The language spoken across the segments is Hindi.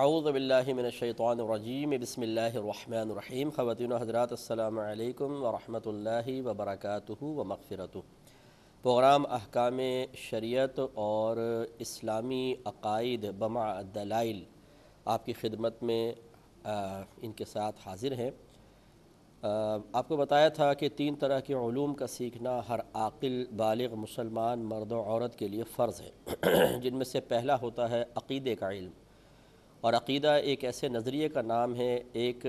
आउज़बिल्लिमिनशैतरजीम बसमीम ख़वान हज़रात अल्लाम वरहमल वबरक व मगफ़रत प्रोग्राम अहकाम शरीयत और इस्लामी अकायद बमा दलाइल आपकी ख़िदमत में आ, इनके साथ हाज़िर हैं आपको बताया था कि तीन तरह के ूम का सीखना हर आकिल बालग मुसलमान मर्द औरत के लिए फ़र्ज़ है जिनमें से पहला होता है अक़ीदे का इल्म और अकीदा एक ऐसे नज़रिए का नाम है एक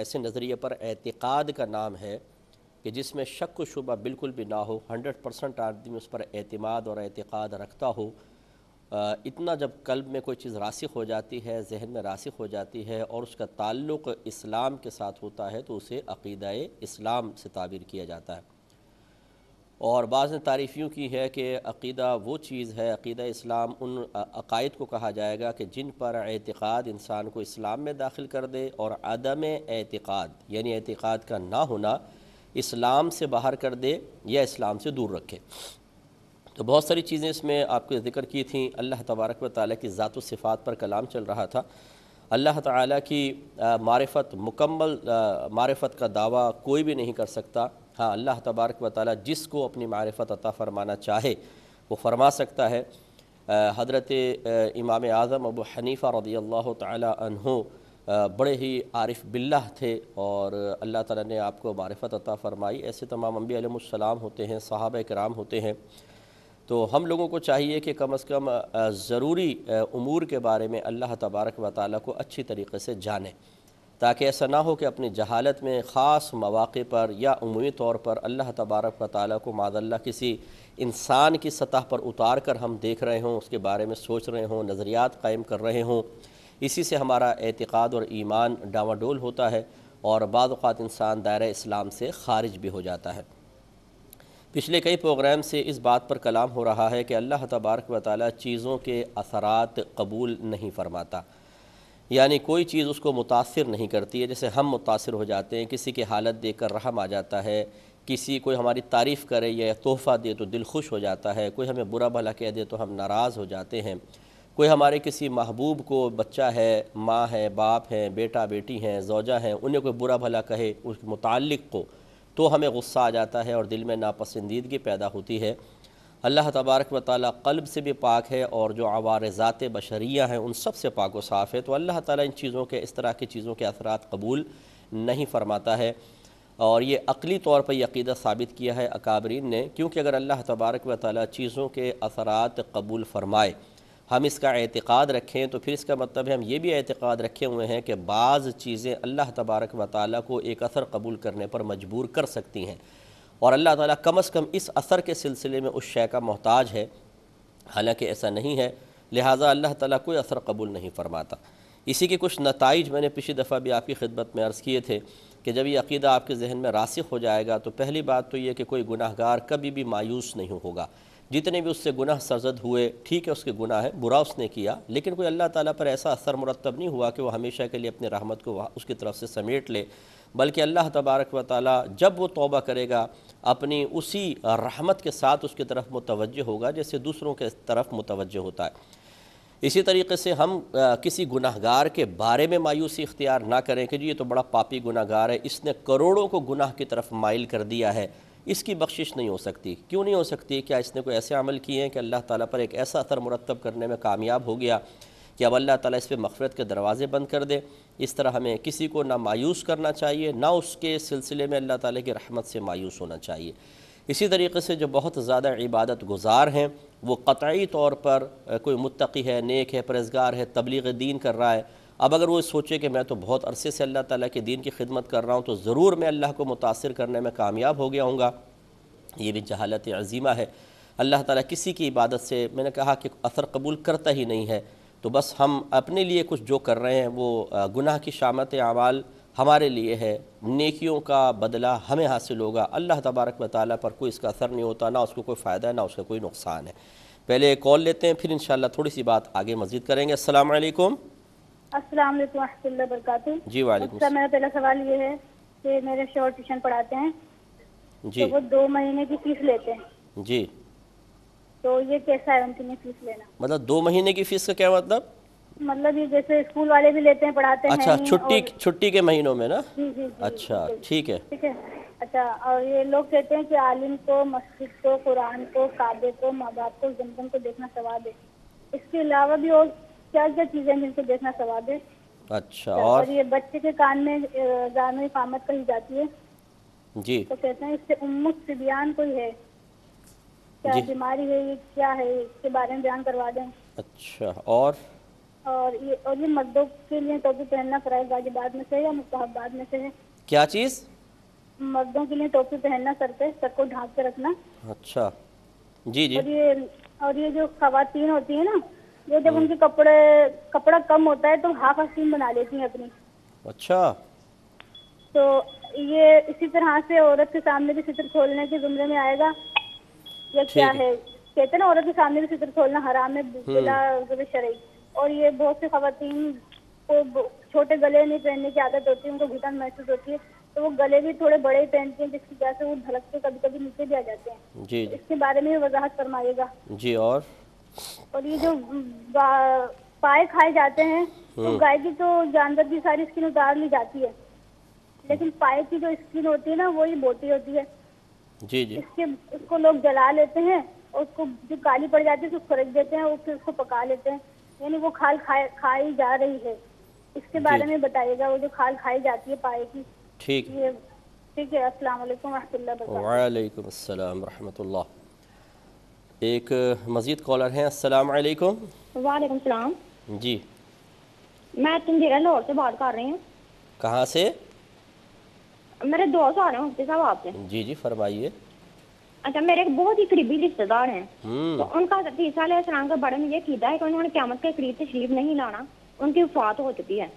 ऐसे नज़रिए पर एतक़ाद का नाम है कि जिसमें शक व शुबा बिल्कुल भी ना हो हंड्रेड परसेंट आदमी उस पर अतमाद और एतक़ाद रखता हो इतना जब कल्ब में कोई चीज़ रासिक हो जाती है जहन में रासिक हो जाती है और उसका ताल्लुक़ इस्लाम के साथ होता है तो उसे अकीदा इस्लाम से ताबीर किया जाता है और बाज़ ने तारीफ़ यूँ की है कि अकीदा वो चीज़ है अकीदा इस्लाम उन अकायद को कहा जाएगा कि जिन पर एतक़ाद इंसान को इस्लाम में दाखिल कर दे और अदम एतक़ाद यानी एतक़ाद का ना होना इस्लाम से बाहर कर दे या इस्लाम से दूर रखे तो बहुत सारी चीज़ें इसमें आपको ज़िक्र की थी अल्लाह तबारक व ताली की ज़ात सिफ़ात पर कलाम चल रहा था अल्लाह ताली की मारफत मुकम्मल मारफत का दावा कोई भी नहीं कर सकता हाँ अल्लाह तबारक व ताली जिसको अपनी मारफत अता फ़रमाना चाहे वो फरमा सकता है हज़रत इमाम आज़म अबू हनीफ़ा रदी अल्लाह तहो बड़े ही आरिफ बिल्ला थे और अल्लाह ताला ने आपको मारफत अता फ़रमाई ऐसे तमाम अम्बी अलैहिस्सलाम होते हैं साहब कराम होते हैं तो हम लोगों को चाहिए कि कम अज़ कम ज़रूरी अमूर के बारे में अल्लाह तबारक व ताली को अच्छी तरीके से जानें ताकि ऐसा ना हो कि अपनी जहालत में ख़ास मौाक़े पर या अमूमी तौर पर अल्लाह तबारक व को माजल्ला किसी इंसान की सतह पर उतार कर हम देख रहे हों उसके बारे में सोच रहे हों नज़रियात कायम कर रहे हों इसी से हमारा एतिक़ाद और ईमान डावाडोल होता है और बाद इंसान दायर इस्लाम से ख़ारिज भी हो जाता है पिछले कई प्रोग्राम से इस बात पर कलाम हो रहा है कि अल्लाह तबारक व ताली चीज़ों के असरात कबूल नहीं फ़रमाता यानी कोई चीज़ उसको मुतासर नहीं करती है जैसे हम मुतासर हो जाते हैं किसी की हालत देख कर रहम आ जाता है किसी कोई हमारी तारीफ़ करे या तोहफ़ा दे तो दिल खुश हो जाता है कोई हमें बुरा भला कह दे तो हम नाराज़ हो जाते हैं कोई हमारे किसी महबूब को बच्चा है माँ है बाप है बेटा बेटी हैं जोजा हैं उन्हें कोई बुरा भला कहे उस मुतल को तो हमें गुस्सा आ जाता है और दिल में नापसंदीदगी पैदा होती है अल्लाह तबारक व ताली कल्ब से भी पाक है और जो ज़ात बशरिया हैं उन सब से पाक व साफ़ है तो अल्लाह ताली इन चीज़ों के इस तरह की चीज़ों के असरा कबूल नहीं फ़रमाता है और ये अकली तौर पर यकीदा साबित किया है अकाबरीन ने क्योंकि अगर अल्लाह तबारक व ताली चीज़ों के असरात कबूल फ़रमाए हम इसका एतक़ाद रखें तो फिर इसका मतलब है हम ये भी एतक़ाद रखे हुए हैं कि बाज़ चीज़ें अल्लाह तबारक व ताली को एक असर कबूल करने पर मजबूर कर सकती हैं और अल्लाह ताला कम अज़ कम इस असर के सिलसिले में उस शय का मोहताज है हालांकि ऐसा नहीं है लिहाजा अल्लाह ताला कोई असर कबूल नहीं फरमाता इसी के कुछ नतज मैंने पिछली दफ़ा भी आपकी खिदमत में अर्ज़ किए थे कि जब ये अकीदा आपके जहन में रासिक हो जाएगा तो पहली बात तो ये कि कोई गुनाहगार कभी भी मायूस नहीं होगा जितने भी उससे गुनाह सजद हुए ठीक है उसके गुनाह है बुरा उसने किया लेकिन कोई अल्लाह ताला पर ऐसा असर मुरतब नहीं हुआ कि वो हमेशा के लिए अपनी रहमत को उसकी तरफ से समेट ले बल्कि अल्लाह तबारक व ताली जब वो तोबा करेगा अपनी उसी रहमत के साथ उसकी तरफ मुतवजह होगा जैसे दूसरों के तरफ मुतवजह होता है इसी तरीके से हम आ, किसी गुनाहगार के बारे में मायूसी इख्तियार ना करें कि जी ये तो बड़ा पापी गुनाहगार है इसने करोड़ों को गुनाह की तरफ माइल कर दिया है इसकी बख्शिश नहीं हो सकती क्यों नहीं हो सकती क्या इसने कोई ऐसे अमल किए हैं कि अल्लाह ताला पर एक ऐसा असर मुरतब करने में कामयाब हो गया कि अब अल्लाह ताला इस पर मफ़रत के दरवाज़े बंद कर दे इस तरह हमें किसी को ना मायूस करना चाहिए ना उसके सिलसिले में अल्लाह ताला की रहमत से मायूस होना चाहिए इसी तरीके से जो बहुत ज़्यादा इबादत गुजार हैं वो कतई तौर पर कोई मुतकी है नेक है परहेजगार है तबलीग दीन कर रहा है अब अगर वो सोचे कि मैं तो बहुत अरसे से अल्लाह ताला के दीन की खिदमत कर रहा हूँ तो ज़रूर मैं अल्लाह को मुतासर करने में कामयाब हो गया हूँगा ये भी जहालत अजीमा है अल्लाह ताला किसी की इबादत से मैंने कहा कि असर कबूल करता ही नहीं है तो बस हम अपने लिए कुछ जो कर रहे हैं वो गुनाह की शामत आमाल हमारे लिए है नेकियों का बदला हमें हासिल होगा अल्लाह तबारक वाली पर कोई इसका असर नहीं होता ना उसको कोई फ़ायदा है ना उसका कोई नुकसान है पहले कॉल लेते हैं फिर इन थोड़ी सी बात आगे मज़ीद करेंगे असलकम अस्सलाम वालेकुम जी वालेकुम सर मेरा पहला सवाल ये है कि मेरे शोर ट्यूशन पढ़ाते हैं जी तो वो दो महीने की फीस लेते हैं जी तो ये कैसा है उनके लिए फीस लेना मतलब दो महीने की फीस का क्या मतलब मतलब ये जैसे स्कूल वाले भी लेते हैं पढ़ाते अच्छा, हैं अच्छा छुट्टी छुट्टी के महीनों में ना जी जी, जी अच्छा ठीक है ठीक है अच्छा और ये लोग कहते हैं कि आलिम को मस्जिद को कुरान को काबे को माँ बाप को जमजम को देखना सवाल है इसके अलावा भी और क्या क्या चीजें जिनको देखना सवाल है अच्छा तो और, और ये बच्चे के कान में गान इकामत कही जाती है जी तो कहते हैं इससे उम्मुख सिबियान कोई है क्या बीमारी है ये क्या है इसके बारे में बयान करवा दें अच्छा और और ये और ये मर्दों के लिए टोपी पहनना फराज गाजीबाद में से या मुस्ताहबाद में से है क्या चीज़ मर्दों के लिए टोपी पहनना सर पे सर को ढाक के रखना अच्छा जी जी और ये और ये जो खातन होती है ना ये जब हाँ। उनके कपड़े कपड़ा कम होता है तो हाफ आस्तीन बना लेती हैं अपनी अच्छा तो ये इसी तरह से औरत के सामने भी सितर खोलने के जुमरे में आएगा या क्या है कहते ना औरत के सामने भी सितर खोलना हराम है हम्म। बिला और ये बहुत सी खातन को छोटे गले नहीं पहनने की आदत होती है उनको घुटन महसूस होती है तो वो गले भी थोड़े बड़े ही पहनते हैं जिसकी वजह से वो धड़कते कभी कभी नीचे भी आ जाते हैं जी इसके बारे में वजाहत फरमाइएगा जी और और ये जो पाए खाए जाते हैं तो हाँ। गाय की तो जानवर की सारी स्किन उतार ली जाती है लेकिन पाए की जो स्किन होती है ना वो ही मोटी होती है जी जी इसके उसको लोग जला लेते हैं और उसको जो काली पड़ जाती है उसको रख देते हैं और फिर उसको पका लेते हैं यानी वो खाल खाए खाई जा रही है इसके बारे में बताइएगा वो जो खाल खाई जाती है पाए की ठीक है ठीक है असला वरहमल्ला एक मजीद कॉलर हैं अस्सलाम वालेकुम वालेकुम सलाम जी मैं तुंजेरा लाहौर से बात कर रही हूँ कहाँ से मेरे दोस्त आ रहे हैं साहब आपसे जी जी फरमाइए अच्छा मेरे एक बहुत ही करीबी रिश्तेदार हैं हम्म। तो उनका तीसरा इस्लाम का बड़ा मुझे कीदा है कि उन्होंने क्यामत के करीब तशरीफ नहीं लाना उनकी वफात हो चुकी है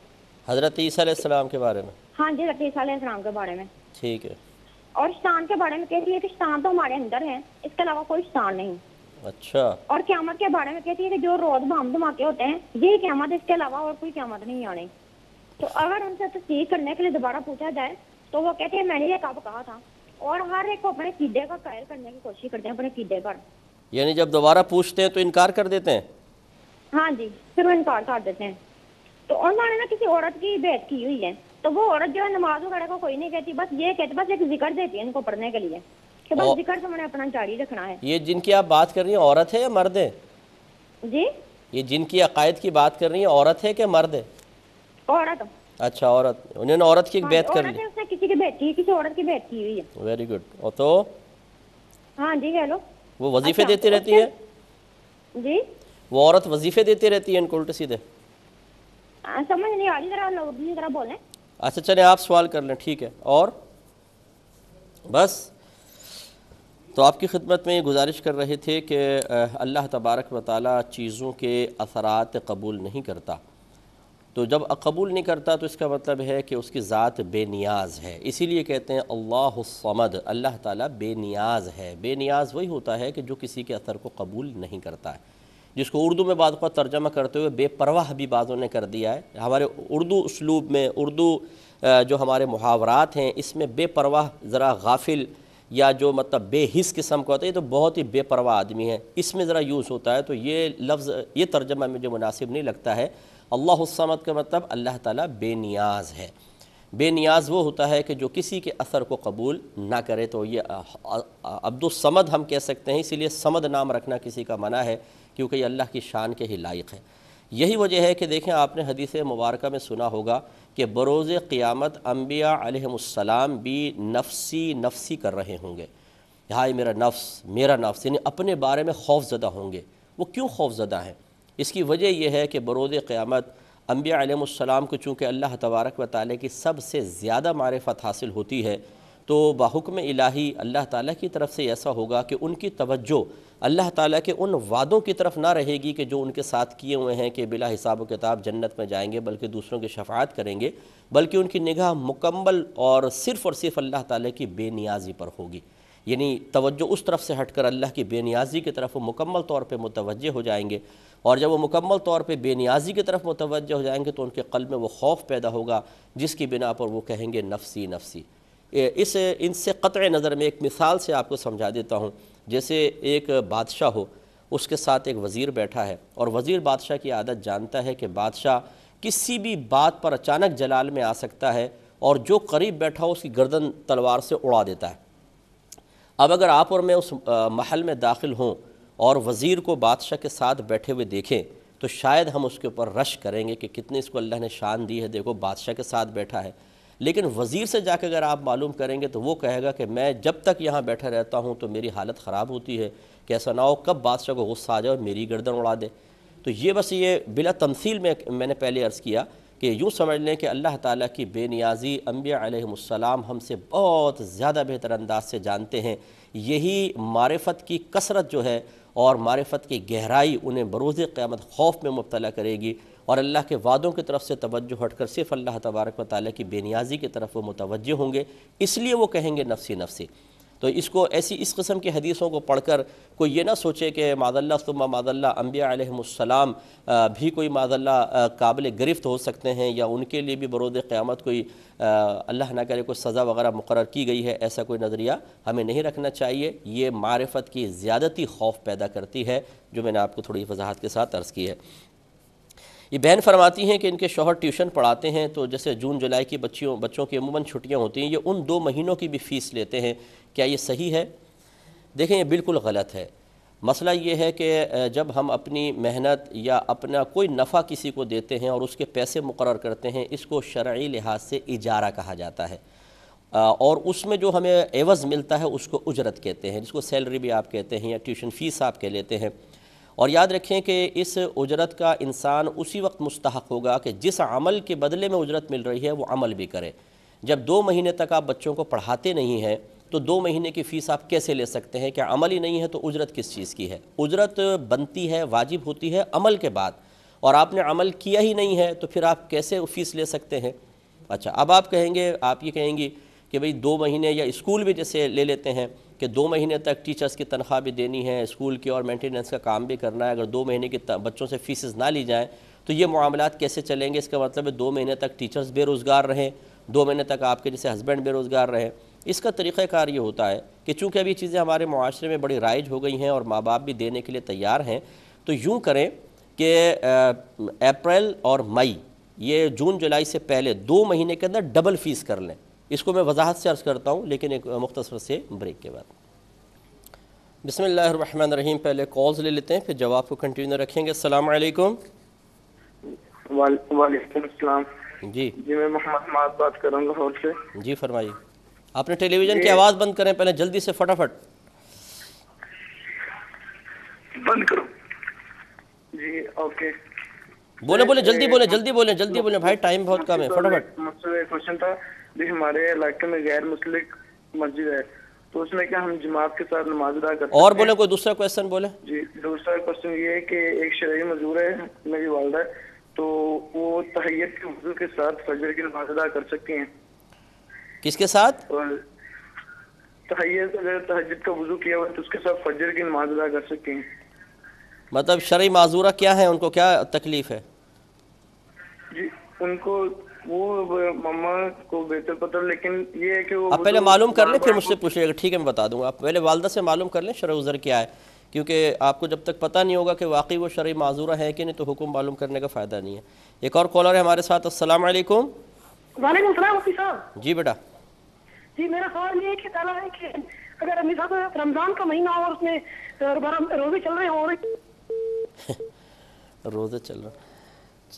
हजरत ईसीम के बारे में हाँ जी तीसरा के बारे में ठीक है और शैतान के बारे में कह रही है कि शैतान तो हमारे अंदर है इसके अलावा कोई शैतान नहीं अच्छा और क्यामत के बारे में कहती है कि जो रोज बम धमाके होते हैं ये क्यामत इसके अलावा और कोई क्यामत नहीं आने तो अगर उनसे तस्दीक करने के लिए दोबारा पूछा जाए तो वो कहते हैं मैंने ये कब कहा था और हर एक को अपने कीदे का कायल करने की कोशिश करते हैं अपने कीदे पर यानी जब दोबारा पूछते हैं तो इनकार कर देते हैं हाँ जी फिर वो इनकार कर देते हैं तो उन्होंने ना किसी औरत की बेहद की हुई है तो वो औरत जो है नमाज वगैरह को कोई नहीं कहती बस ये कहती बस एक जिक्र देती है इनको पढ़ने के लिए के तो बाद जिक्र से अपना जारी रखना है ये जिनकी आप बात कर रही हैं औरत है या मर्द है जी ये जिनकी अकायद की बात कर रही हैं औरत है क्या मर्द है औरत अच्छा औरत उन्होंने औरत की हाँ, बैत कर ली उसने किसी की बैठी है किसी औरत की बैठी हुई है वेरी गुड और तो हाँ जी हेलो वो वजीफे अच्छा, देती रहती है जी वो औरत वजीफे देती रहती है इनको उल्टे सीधे समझ नहीं आ रही जरा लोग जरा बोले अच्छा चले आप सवाल कर लें ठीक है और बस तो आपकी खिदमत में गुजारिश कर रहे थे कि अल्लाह तबारक व ताली चीज़ों के असरात कबूल नहीं करता तो जब कबूल नहीं करता तो इसका मतलब है कि उसकी ज़ात बेनियाज है इसीलिए कहते हैं अल्लाहमद अल्लाह ताला बेनियाज है बेनियाज वही होता है कि जो किसी के असर को कबूल नहीं करता है जिसको उर्दू में बाद तर्जमा करते हुए बेपरवाह भी बाज़ों ने कर दिया है हमारे उर्दू उसलूब में उर्दू जो हमारे मुहावरात हैं इसमें बेपरवाह ज़रा गाफिल या जो मतलब बेहिस किस्म का होता है ये तो बहुत ही बेपरवाह आदमी है इसमें ज़रा यूज़ होता है तो ये लफ्ज़ ये तर्जमा मुझे मुनासिब नहीं लगता है अल्लाहमद का मतलब अल्लाह ताला बेनियाज है बेनियाज वो होता है कि जो किसी के असर को कबूल ना करे तो ये अब्दुलसमद हम कह सकते हैं इसीलिए समद नाम रखना किसी का मना है क्योंकि ये अल्लाह की शान के ही लायक है यही वजह है कि देखें आपने हदीस मुबारक में सुना होगा कि बरोज़ क़ियामत अम्बिया आलम भी नफसी नफसी कर रहे होंगे हाय मेरा नफ्स मेरा नफ्स यानी अपने बारे में खौफ ज़दा होंगे वो क्यों खौफ ज़दा हैं इसकी वजह यह है कि बरोज़ क़्यामत अम्बिया आलम को चूँकि अल्लाह तबारक व ताली की सबसे ज़्यादा मारफत हासिल होती है तो बाहुकम इलाही अल्लाह ताला की तरफ से ऐसा होगा कि उनकी तवज्जो अल्लाह ताला के उन वादों की तरफ ना रहेगी कि जो उनके साथ किए हुए हैं कि बिला हिसाब किताब जन्नत में जाएंगे बल्कि दूसरों की शफात करेंगे बल्कि उनकी निगाह मुकम्मल और सिर्फ़ और सिर्फ अल्लाह ताला की बेनियाजी पर होगी यानी तवज्जो उस तरफ से हटकर अल्लाह की बेनियाजी की तरफ वो मुकम्मल तौर पर मुतवजह हो जाएंगे और जब वो मुकम्मल तौर पर बेनियाजी की तरफ मुतवज़ हो जाएंगे तो उनके कल में वो खौफ पैदा होगा जिसकी बिना पर वो कहेंगे नफसी नफसी इस इनसे क़त नज़र में एक मिसाल से आपको समझा देता हूँ जैसे एक बादशाह हो उसके साथ एक वज़ीर बैठा है और वज़ीर बादशाह की आदत जानता है कि बादशाह किसी भी बात पर अचानक जलाल में आ सकता है और जो करीब बैठा हो उसकी गर्दन तलवार से उड़ा देता है अब अगर आप और मैं उस महल में दाखिल हों और वज़ीर को बादशाह के साथ बैठे हुए देखें तो शायद हम उसके ऊपर रश करेंगे कि कितने इसको अल्लाह ने शान दी है देखो बादशाह के साथ बैठा है लेकिन वज़ीर से जाकर अगर आप मालूम करेंगे तो वो कहेगा कि मैं जब तक यहाँ बैठा रहता हूँ तो मेरी हालत ख़राब होती है कि ऐसा ना हो कब बादशाह को गुस्सा आ जाए और मेरी गर्दन उड़ा दे तो ये बस ये बिला तमसील में मैंने पहले अर्ज़ किया कि यूँ समझ लें कि अल्लाह ताला की बेनियाजी अम्बियाम हमसे बहुत ज़्यादा बेहतर अंदाज से जानते हैं यही मारफत की कसरत जो है और मारफत की गहराई उन्हें बरोज़ क़्यामत खौफ में मुबतला करेगी और अल्लाह के वादों की तरफ से तवज्जो हटकर सिर्फ अल्लाह तबारक व ताली की बेनियाजी की तरफ वो मुतवजह होंगे इसलिए वो कहेंगे नफसी नफसी तो इसको ऐसी इस कस्म की हदीसों को पढ़कर कोई ये ना सोचे कि मादल्ला माजल्ला मादल्ला अम्बिया अम्बियाम भी कोई मादल्ला काबिल गिरफ्त हो सकते हैं या उनके लिए भी बरोद क़्यामत कोई अल्लाह ना करे कोई सज़ा वगैरह मुकर की गई है ऐसा कोई नज़रिया हमें नहीं रखना चाहिए ये मारफत की ज़्यादती खौफ पैदा करती है जो मैंने आपको थोड़ी वजाहत के साथ अर्ज़ की है ये बहन फरमाती हैं कि इनके शोहर ट्यूशन पढ़ाते हैं तो जैसे जून जुलाई की बच्चियों बच्चों की अमूमन छुट्टियाँ होती हैं ये उन दो महीनों की भी फ़ीस लेते हैं क्या ये सही है देखें ये बिल्कुल गलत है मसला ये है कि जब हम अपनी मेहनत या अपना कोई नफ़ा किसी को देते हैं और उसके पैसे मुकर करते हैं इसको शर्य लिहाज से इजारा कहा जाता है और उसमें जो हमें एवज़ मिलता है उसको उजरत कहते हैं जिसको सैलरी भी आप कहते हैं या ट्यूशन फ़ीस आप कह लेते हैं और याद रखें कि इस उजरत का इंसान उसी वक्त मुस्तक होगा कि जिस अमल के बदले में उजरत मिल रही है वो अमल भी करे जब दो महीने तक आप बच्चों को पढ़ाते नहीं हैं तो दो महीने की फ़ीस आप कैसे ले सकते हैं क्या अमल ही नहीं है तो उजरत किस चीज़ की है उजरत बनती है वाजिब होती है अमल के बाद और आपने अमल किया ही नहीं है तो फिर आप कैसे फ़ीस ले सकते हैं अच्छा अब आप कहेंगे आप ये कहेंगी कि भाई दो महीने या स्कूल भी जैसे ले लेते हैं कि दो महीने तक टीचर्स की तनख्वाह भी देनी है स्कूल की और मेंटेनेंस का काम भी करना है अगर दो महीने की बच्चों से फीसेस ना ली जाएँ तो ये मामला कैसे चलेंगे इसका मतलब है दो महीने तक टीचर्स बेरोज़गार रहें दो महीने तक आपके जैसे हस्बैंड बेरोज़गार रहें इसका तरीक़ाकार ये होता है कि चूँकि अभी चीज़ें हमारे माशरे में बड़ी राइज हो गई हैं और माँ बाप भी देने के लिए तैयार हैं तो यूँ करें कि अप्रैल और मई ये जून जुलाई से पहले दो महीने के अंदर डबल फ़ीस कर लें इसको मैं वजाहत से अर्ज़ करता हूँ लेकिन एक मुख्तर से ब्रेक के बाद बसमिल रहीम पहले कॉल्स ले लेते हैं फिर जवाब को कंटिन्यू रखेंगे अल्लाम वालेकुम जी जी मैं मोहम्मद बात कर रहा हूँ से जी फरमाइए आपने टेलीविज़न की आवाज़ बंद करें पहले जल्दी से फटाफट बंद करो जी ओके बोले बोले जल्दी बोले जल्दी बोले जल्दी बोले भाई टाइम बहुत कम है फटाफट क्वेश्चन था जी हमारे इलाके में गैर मुस्लिम मस्जिद है तो उसमें क्या हम जमात के साथ नमाज अदा करते और बोले कोई दूसरा क्वेश्चन बोले जी दूसरा क्वेश्चन ये है कि एक शरीय मजदूर है मेरी वालदा तो वो तहैयत के वजू के साथ फजर की नमाज अदा कर सकती हैं किसके साथ तहैयत अगर तहजद का वजू किया हुआ तो उसके साथ फजर की नमाज अदा कर सकती हैं मतलब शर्य माजूरा क्या है उनको क्या तकलीफ़ है उनको वो मम्मा को बेहतर पता लेकिन ये है कि वो आप पहले मालूम कर लें फिर मुझसे पूछिएगा ठीक है मैं बता दूंगा आप पहले वालदा से मालूम कर लें शर उज़र क्या है क्योंकि आपको जब तक पता नहीं होगा कि वाकई वो शर्य माजूरा है कि नहीं तो हुक्म मालूम करने का फ़ायदा नहीं है एक और कॉलर है हमारे साथ असलम जी बेटा जी मेरा सवाल ये है है कि अगर अम्मी साहब रमज़ान का महीना हो और उसमें रोज़े चल रहे हों रोज़े चल रहे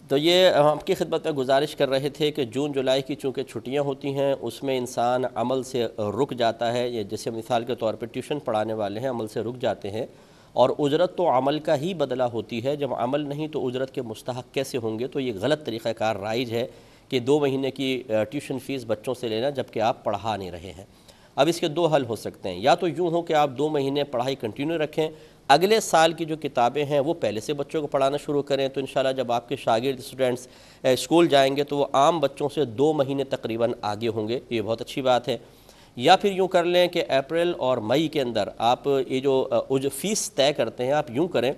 तो ये आपकी खिदमत में गुजारिश कर रहे थे कि जून जुलाई की चूँकि छुट्टियाँ होती हैं उसमें इंसान अमल से रुक जाता है या जैसे मिसाल के तौर पर ट्यूशन पढ़ाने वाले हैं अमल से रुक जाते हैं और उजरत तो अमल का ही बदला होती है जब अमल नहीं तो उजरत के मुस्तक कैसे होंगे तो ये गलत तरीक़ाकार राइज है कि दो महीने की ट्यूशन फ़ीस बच्चों से लेना जबकि आप पढ़ा नहीं रहे हैं अब इसके दो हल हो सकते हैं या तो यूँ हो कि आप दो महीने पढ़ाई कंटिन्यू रखें अगले साल की जो किताबें हैं वो पहले से बच्चों को पढ़ाना शुरू करें तो इन जब आपके शागिर्द स्टूडेंट्स स्कूल जाएंगे तो वो आम बच्चों से दो महीने तकरीबन आगे होंगे ये बहुत अच्छी बात है या फिर यूँ कर लें कि अप्रैल और मई के अंदर आप ये जो जो फ़ीस तय करते हैं आप यूँ करें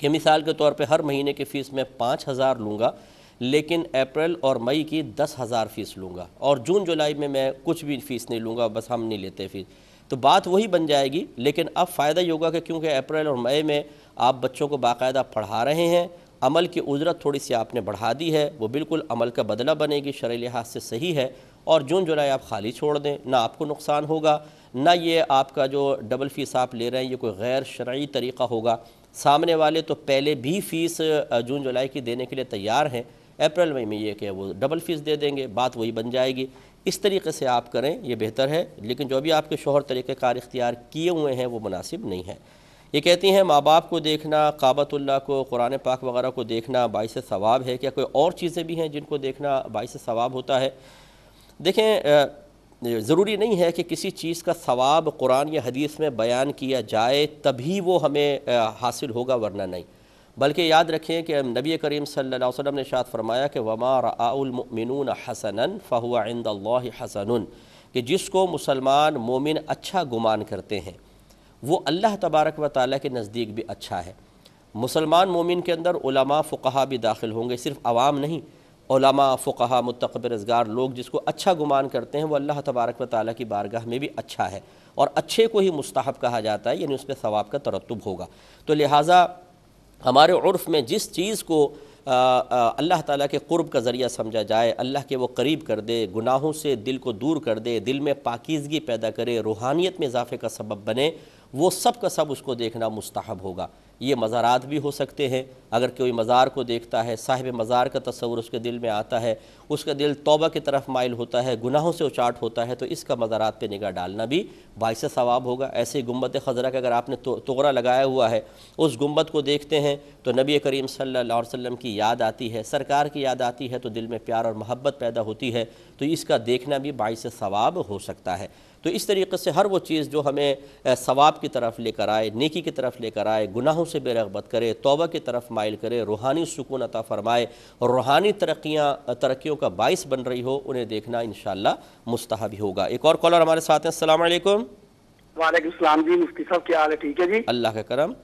कि मिसाल के तौर पर हर महीने की फ़ीस मैं पाँच हज़ार लूँगा लेकिन अप्रैल और मई की दस हज़ार फ़ीस लूँगा और जून जुलाई में मैं कुछ भी फ़ीस नहीं लूँगा बस हम नहीं लेते फ़ीस तो बात वही बन जाएगी लेकिन अब फ़ायदा ये होगा कि क्योंकि अप्रैल और मई में आप बच्चों को बाकायदा पढ़ा रहे हैं अमल की उजरत थोड़ी सी आपने बढ़ा दी है वो बिल्कुल अमल का बदला बनेगी शर लिहाज से सही है और जून जुलाई आप खाली छोड़ दें ना आपको नुकसान होगा ना ये आपका जो डबल फ़ीस आप ले रहे हैं ये कोई गैर शर्य तरीक़ा होगा सामने वाले तो पहले भी फ़ीस जून जुलाई की देने के लिए तैयार हैं अप्रैल मई में ये कि वो डबल फ़ीस दे देंगे बात वही बन जाएगी इस तरीके से आप करें ये बेहतर है लेकिन जो भी आपके शोहर तरीक़ार इख्तियार किए हुए हैं वो मुनासिब नहीं है ये कहती हैं माँ बाप को देखना काबतुल्ला को कुरान पाक वगैरह को देखना बाईस सवाब है क्या कोई और चीज़ें भी हैं जिनको देखना बाईस सवाब होता है देखें ज़रूरी नहीं है कि किसी चीज़ का सवाब कुरान या हदीस में बयान किया जाए तभी वो हमें हासिल होगा वरना नहीं बल्कि याद रखें कि नबी करीम सल्लल्लाहु अलैहि वसल्लम ने शाद फरमाया कि वमा रआमिन हसन फ़हुआ इंदा हसन कि जिसको मुसलमान मोमिन अच्छा गुमान करते हैं वो अल्लाह तबारक व ताली के नज़दीक भी अच्छा है मुसलमान मोमिन के अंदर उलमा फ़ुकहा भी दाखिल होंगे सिर्फ आवाम नहीं उलमा फ़ुकहा मुतकब रजगार लोग जिसको अच्छा गुमान करते हैं वो अल्लाह तबारक व ताली की बारगाह में भी अच्छा है और अच्छे को ही मुस्तहब कहा जाता है यानी उस पर सवाब का तरतब होगा तो लिहाजा हमारे उर्फ़ में जिस चीज़ को अल्लाह ताला के क़ुरब का ज़रिया समझा जाए अल्लाह के वो करीब कर दे गुनाहों से दिल को दूर कर दे दिल में पाकिजगी पैदा करे रूहानियत में इजाफ़े का सबब बने वो सब का सब उसको देखना मुस्तहब होगा ये मज़ारात भी हो सकते हैं अगर कोई मज़ार को देखता है साहिब मज़ार का तस्वुर उसके दिल में आता है उसका दिल तोबा की तरफ माइल होता है गुनाहों से उचाट होता है तो इसका मज़ारात पर निगाह डालना भी बायस सवाब होगा ऐसे गुम्बत खजरा का अगर आपने तो, तोगरा लगाया हुआ है उस गुम्बत को देखते हैं तो नबी करीम सल्ला वसम की याद आती है सरकार की याद आती है तो दिल में प्यार और मोहब्बत पैदा होती है तो इसका देखना भी बायस सवाब हो सकता है तो इस तरीके से हर वो चीज़ जो हमें सवाब की तरफ लेकर आए नेकी की तरफ लेकर आए गुनाहों से बेरगबत करे तोबा की तरफ माइल करे रूहानी सुकून अता फ़रमाए रूहानी तरक्याँ तरक्यों का बाइस बन रही हो उन्हें देखना इन मुस्तहब होगा एक और कॉलर हमारे साथ हैं वालेकुम वालेकाम जी मुफ्ती साहब क्या हाल है ठीक है जी अल्लाह का करम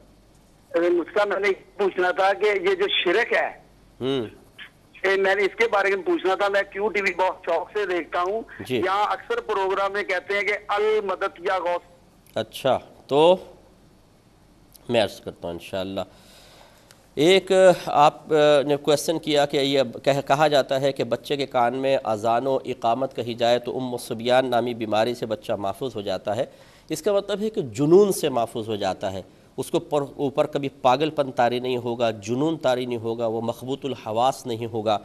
मुझका मैंने पूछना था कि ये जो शिरक है हम्म। मैंने इसके बारे में पूछना था मैं क्यू टीवी बहुत शौक से देखता हूँ यहाँ अक्सर प्रोग्राम में कहते हैं कि अल मदद या गौस अच्छा तो मैं अर्ज करता हूँ इनशाला एक आप ने क्वेश्चन किया कि यह कह, कहा जाता है कि बच्चे के कान में अजान व इकामत कही जाए तो उम सबियान नामी बीमारी से बच्चा महफूज हो जाता है इसका मतलब है कि जुनून से महफूज हो जाता है उसको ऊपर कभी पागलपन तारी नहीं होगा जुनून तारी नहीं होगा वो मखबूतुल हवास नहीं होगा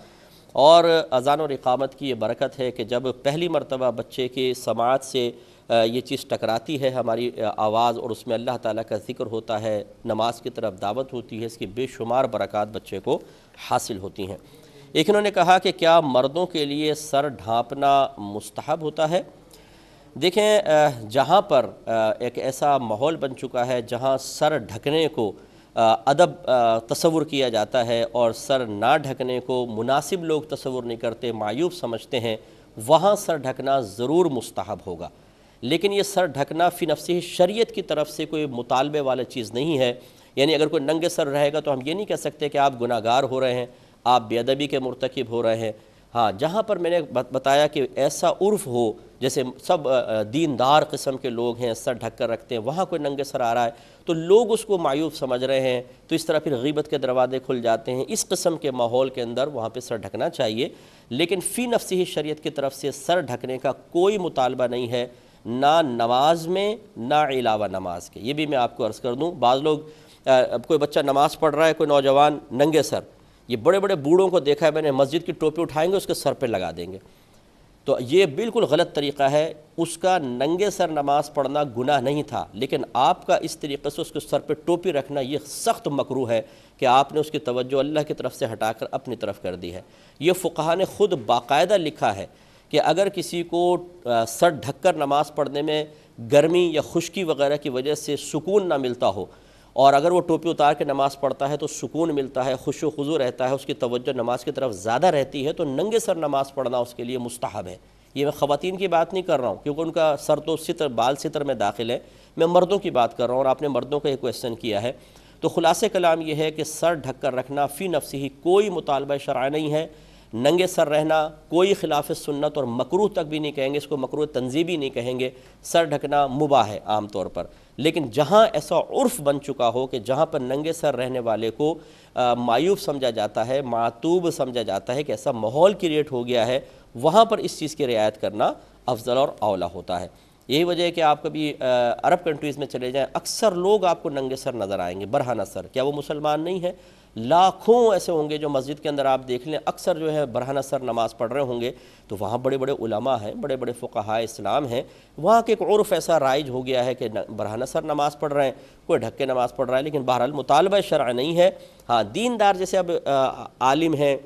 और अजान और इकामत की ये बरकत है कि जब पहली मरतबा बच्चे के समाज से ये चीज़ टकराती है हमारी आवाज़ और उसमें अल्लाह ताला का जिक्र होता है नमाज की तरफ दावत होती है इसकी बेशुमार बरकत बच्चे को हासिल होती हैं एक इन्होंने कहा कि क्या मर्दों के लिए सर ढाँपना मुस्तहब होता है देखें जहाँ पर एक ऐसा माहौल बन चुका है जहाँ सर ढकने को अदब तस्वुर किया जाता है और सर ना ढकने को मुनासिब लोग तस्वुर नहीं करते मायूब समझते हैं वहाँ सर ढकना ज़रूर मुस्तहब होगा लेकिन ये सर ढकना फिन नफसी शरीयत की तरफ से कोई मुतालबे वाला चीज़ नहीं है यानी अगर कोई नंगे सर रहेगा तो हम ये नहीं कह सकते कि आप गुनागार हो रहे हैं आप बेअदबी के मरतकब हो रहे हैं हाँ जहाँ पर मैंने बताया कि ऐसा उर्फ़ हो जैसे सब दीनदार किस्म के लोग हैं सर ढक कर रखते हैं वहाँ कोई नंगे सर आ रहा है तो लोग उसको मायूब समझ रहे हैं तो इस तरह फिर गीबत के दरवाजे खुल जाते हैं इस किस्म के माहौल के अंदर वहाँ पर सर ढकना चाहिए लेकिन फ़ी नफसी ही शरीत की तरफ से सर ढकने का कोई मुतालबा नहीं है ना नमाज में ना अलावा नमाज के ये भी मैं आपको अर्ज़ कर दूँ बाज़ लोग अब कोई बच्चा नमाज पढ़ रहा है कोई नौजवान नंगे सर ये बड़े बड़े बूढ़ों को देखा है मैंने मस्जिद की टोपी उठाएंगे उसके सर पे लगा देंगे तो ये बिल्कुल गलत तरीक़ा है उसका नंगे सर नमाज़ पढ़ना गुनाह नहीं था लेकिन आपका इस तरीके से उसके सर पे टोपी रखना ये सख्त मकरू है कि आपने उसकी तवज्जो अल्लाह की तरफ से हटाकर अपनी तरफ कर दी है ये फ़ुका ने ख़ुद बाकायदा लिखा है कि अगर किसी को सर ढककर नमाज़ पढ़ने में गर्मी या खुशकी वगैरह की वजह से सुकून ना मिलता हो और अगर वो टोपी उतार के नमाज़ पढ़ता है तो सुकून मिलता है खुश वज़ू रहता है उसकी तवज्जो नमाज की तरफ ज़्यादा रहती है तो नंगे सर नमाज़ पढ़ना उसके लिए मुस्तहब है ये मैं ख़वान की बात नहीं कर रहा हूँ क्योंकि उनका सर तो सितर बाल सितर में दाखिल है मैं मर्दों की बात कर रहा हूँ और आपने मर्दों का ये क्वेश्चन किया है तो खुलासे कलाम यह है कि सर ढक कर रखना फ़ी नफसी ही कोई मुतालबा शरा नहीं है नंगे सर रहना कोई खिलाफ सुन्नत और मकरूह तक भी नहीं कहेंगे इसको मकरू तंजीबी नहीं कहेंगे सर ढकना मुबा है आम तौर पर लेकिन जहाँ ऐसा उर्फ बन चुका हो कि जहाँ पर नंगे सर रहने वाले को मायूब समझा जाता है मातूब समझा जाता है कि ऐसा माहौल क्रिएट हो गया है वहाँ पर इस चीज़ की रियायत करना अफजल और अवला होता है यही वजह है कि आप कभी अरब कंट्रीज़ में चले जाएं अक्सर लोग आपको नंगे सर नज़र आएंगे बरहाना सर क्या वो मुसलमान नहीं है लाखों ऐसे होंगे जो मस्जिद के अंदर आप देख लें अक्सर जो है बरहाना सर नमाज़ पढ़ रहे होंगे तो वहाँ बड़े बड़े उलमा हैं बड़े बड़े फ़ुकाहा इस्लाम हैं वहाँ के एक उर्फ ऐसा राइज हो गया है कि बरहाना सर नमाज़ पढ़ रहे हैं कोई ढक के नमाज़ पढ़ रहा है लेकिन बहरहाल मुतालबा शरा नहीं है हाँ दीनदार जैसे अब आलिम हैं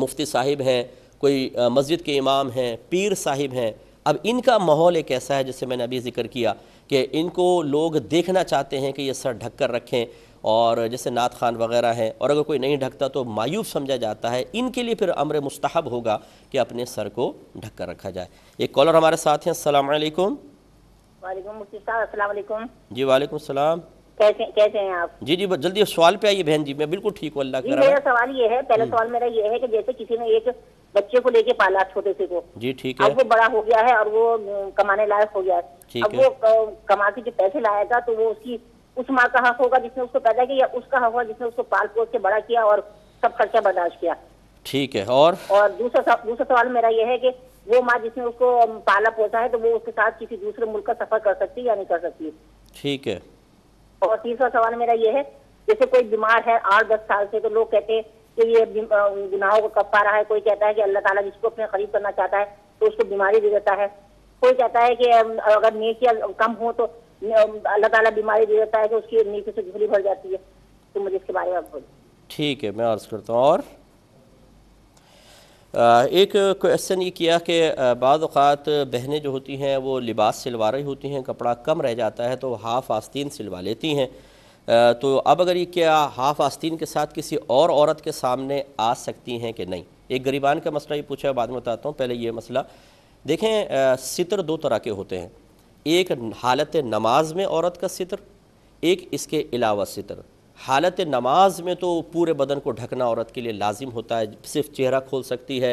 मुफ्ती साहिब हैं कोई मस्जिद के इमाम हैं पीर साहिब हैं अब इनका माहौल एक ऐसा है जैसे मैंने अभी जिक्र किया कि इनको लोग देखना चाहते हैं कि ये सर ढक कर रखें और जैसे नात खान वगैरह हैं और अगर कोई नहीं ढकता तो मायूब समझा जाता है इनके लिए फिर अमर मुस्तहब होगा कि अपने सर को ढक कर रखा जाए एक कॉलर हमारे साथ हैं असल वालेकुम जी वालेकुम सलाम कैसे कैसे हैं आप जी जी जल्दी सवाल पे आइए बहन जी मैं बिल्कुल ठीक हूँ अल्लाह मेरा सवाल ये है पहला सवाल मेरा ये है कि जैसे किसी ने एक बच्चे को लेके पाला छोटे से को जी ठीक है अब वो बड़ा हो गया है और वो कमाने लायक हो गया है अब वो कमा के जो पैसे लाएगा तो वो उसकी उस माँ का हक होगा जिसने उसको पैदा किया या उसका हक होगा जिसने उसको पाल पोस के बड़ा किया और सब खर्चा बर्दाश्त किया ठीक है और और दूसरा दूसरा सवाल मेरा यह है कि वो माँ जिसने उसको पाला पोसा है तो वो उसके साथ किसी दूसरे मुल्क का सफर कर सकती है या नहीं कर सकती ठीक है और तीसरा सवाल मेरा यह है जैसे कोई बीमार है आठ दस साल से तो लोग कहते हैं के लिए गुनाहों को कब है कोई कहता है कि अल्लाह ताला जिसको अपने करीब करना चाहता है तो उसको बीमारी दे देता है कोई कहता है कि अगर नीचे कम हो तो अल्लाह ताला बीमारी दे देता है कि उसकी नीचे से झूली भर जाती है तो मुझे इसके बारे में आप बोलिए ठीक है मैं अर्ज़ करता हूँ और एक क्वेश्चन ये किया कि बाज़ात बहनें जो होती हैं वो लिबास सिलवा रही होती हैं कपड़ा कम रह जाता है तो हाफ़ आस्तीन सिलवा लेती हैं तो अब अगर ये क्या हाफ आस्तीन के साथ किसी और औरत के सामने आ सकती हैं कि नहीं एक गरीबान का मसला ये पूछा बाद में बताता हूँ पहले ये मसला देखें सितर दो तरह के होते हैं एक हालत नमाज में औरत का सितर एक इसके अलावा सितर हालत नमाज में तो पूरे बदन को ढकना औरत के लिए लाजिम होता है सिर्फ चेहरा खोल सकती है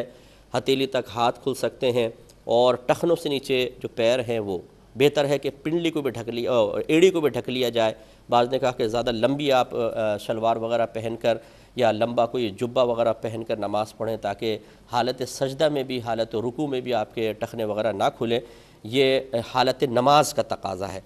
हथेली तक हाथ खुल सकते हैं और टखनों से नीचे जो पैर हैं वो बेहतर है कि पिंडली को भी ढक लिया एड़ी को भी ढक लिया जाए बाद ने कहा कि ज़्यादा लंबी आप शलवार वगैरह पहनकर या लंबा कोई जुब्बा वगैरह पहनकर नमाज़ पढ़ें ताकि हालत सजदा में भी हालत रुकू में भी आपके टखने वगैरह ना खुलें ये हालत नमाज का तकाजा है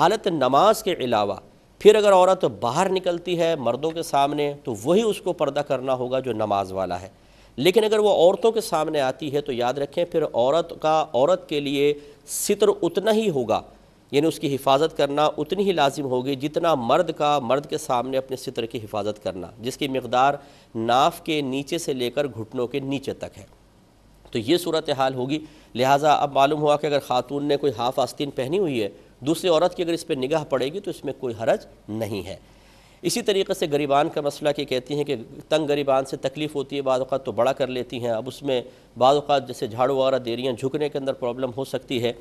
हालत नमाज के अलावा फिर अगर औरत तो बाहर निकलती है मर्दों के सामने तो वही उसको पर्दा करना होगा जो नमाज वाला है लेकिन अगर वो औरतों के सामने आती है तो याद रखें फिर औरत का औरत के लिए सितर उतना ही होगा यानी उसकी हिफाजत करना उतनी ही लाजिम होगी जितना मर्द का मर्द के सामने अपने सितर की हिफाजत करना जिसकी मकदार नाफ के नीचे से लेकर घुटनों के नीचे तक है तो ये सूरत हाल होगी लिहाजा अब मालूम हुआ कि अगर ख़ातून ने कोई हाफ आस्तीन पहनी हुई है दूसरी औरत की अगर इस पर निगाह पड़ेगी तो इसमें कोई हरज नहीं है इसी तरीके से गरीबान का मसला कि कहती हैं कि तंग गरीबान से तकलीफ़ होती है बाद तो बड़ा कर लेती हैं अब उसमें बाद जैसे झाड़ू वगैरह दे रही हैं झुकने के अंदर प्रॉब्लम हो सकती है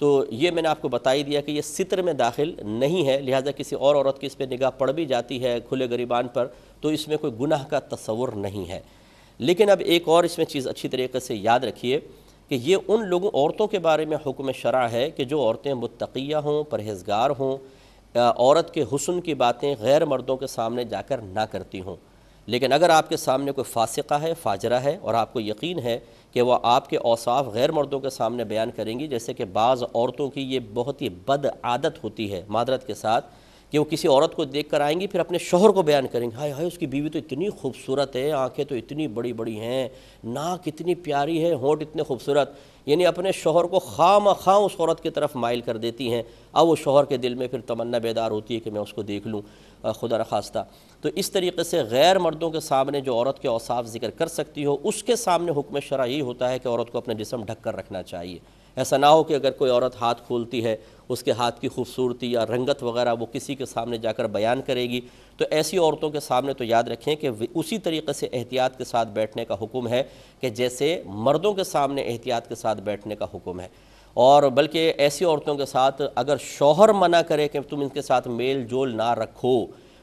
तो ये मैंने आपको बता ही दिया कि ये सितर में दाखिल नहीं है लिहाजा किसी और औरत की इस पर निगाह पड़ भी जाती है खुले गरीबान पर तो इसमें कोई गुनाह का तस्वुर नहीं है लेकिन अब एक और इसमें चीज़ अच्छी तरीके से याद रखिए कि ये उन लोगों औरतों के बारे में हुक्म शरा है कि जो औरतें मुतकिया हों परहेजगार हों औरत के हुसन की बातें गैर मर्दों के सामने जाकर ना करती हूँ लेकिन अगर आपके सामने कोई फासिका है फाजरा है और आपको यकीन है कि वह आपके औसाफ गैर मर्दों के सामने बयान करेंगी जैसे कि बाज़ औरतों की ये बहुत ही बद आदत होती है मादरत के साथ कि वो किसी औरत को देख कर आएंगी फिर अपने शोहर को बयान करेंगे हाय हाय उसकी बीवी तो इतनी खूबसूरत है आंखें तो इतनी बड़ी बड़ी हैं नाक इतनी प्यारी है होंठ इतने खूबसूरत यानी अपने शोहर को खाम ख़ाम उस औरत की तरफ माइल कर देती हैं अब वो शोहर के दिल में फिर तमन्ना बेदार होती है कि मैं उसको देख लूँ खुदा रखास्ता तो इस तरीके से गैर मर्दों के सामने जो औरत के औसाफ ज़िक्र कर सकती हो उसके सामने हुक्म शरा यही होता है कि औरत को अपना जिसम ढक कर रखना चाहिए ऐसा ना हो कि अगर कोई औरत हाथ खोलती है उसके हाथ की खूबसूरती या रंगत वगैरह वो किसी के सामने जाकर बयान करेगी तो ऐसी औरतों के सामने तो याद रखें कि उसी तरीके से एहतियात के साथ बैठने का हुक्म है कि जैसे मर्दों के सामने एहतियात के साथ बैठने का हुक्म है और बल्कि ऐसी औरतों के साथ अगर शोहर मना करे कि तुम इनके साथ मेल जोल ना रखो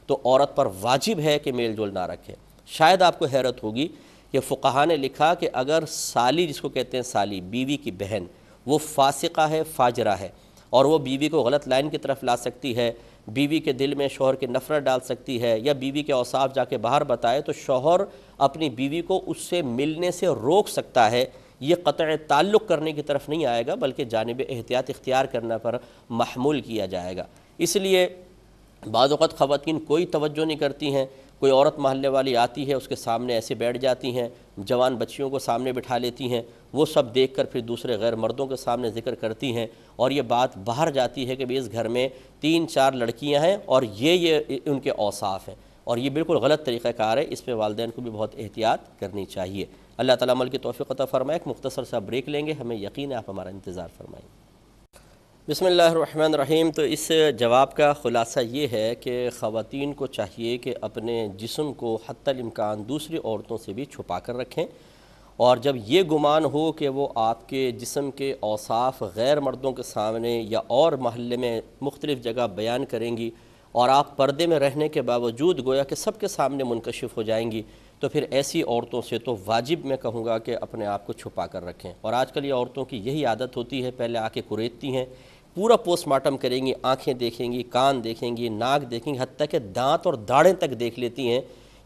तो औरत पर वाजिब है कि मेल जोल ना रखे शायद आपको हैरत होगी कि फ़ुकाहा ने लिखा कि अगर साली जिसको कहते हैं साली बीवी की बहन वो फासिका है फाजरा है और वो बीवी को गलत लाइन की तरफ ला सकती है बीवी के दिल में शोहर की नफ़रत डाल सकती है या बीवी के औसाफ जाके बाहर बताए तो शोहर अपनी बीवी को उससे मिलने से रोक सकता है ये क़त ताल्लुक़ करने की तरफ नहीं आएगा बल्कि जानब एहतियात इख्तियार करने पर महमूल किया जाएगा इसलिए बाज़त ख़वान कोई तोज्जो नहीं करती हैं कोई औरत महल्ले वाली आती है उसके सामने ऐसे बैठ जाती हैं जवान बच्चियों को सामने बिठा लेती हैं वो सब देख कर फिर दूसरे गैर मर्दों के सामने जिक्र करती हैं और ये बात बाहर जाती है कि भाई इस घर में तीन चार लड़कियां हैं और ये ये उनके औसाफ हैं और ये बिल्कुल गलत तरीक़ाकार है इस पर वालदे को भी बहुत एहतियात करनी चाहिए अल्लाह ताली की तोफ़ी फ़रमाए एक मुख्तसर सा ब्रेक लेंगे हमें यकीन है आप हमारा इंतज़ार फरमाएँ बसमिल्ल तो इस जवाब का ख़ुलासा ये है कि ख़वान को चाहिए कि अपने जिसम को हतमकान दूसरी औरतों से भी छुपा कर रखें और जब ये गुमान हो कि वो आपके जिसम के औसाफ गैर मर्दों के सामने या और महल में मुख्तलिफ़ जगह बयान करेंगी और आप पर्दे में रहने के बावजूद गोया कि सब के सामने मुनकशिफ हो जाएंगी तो फिर ऐसी औरतों से तो वाजिब मैं कहूँगा कि अपने आप को छुपा कर रखें और आजकल ये औरतों की यही आदत होती है पहले आके कुरेदती हैं पूरा पोस्टमार्टम करेंगी आंखें देखेंगी कान देखेंगी नाक देखेंगी हती तक दांत और दाढ़ें तक देख लेती हैं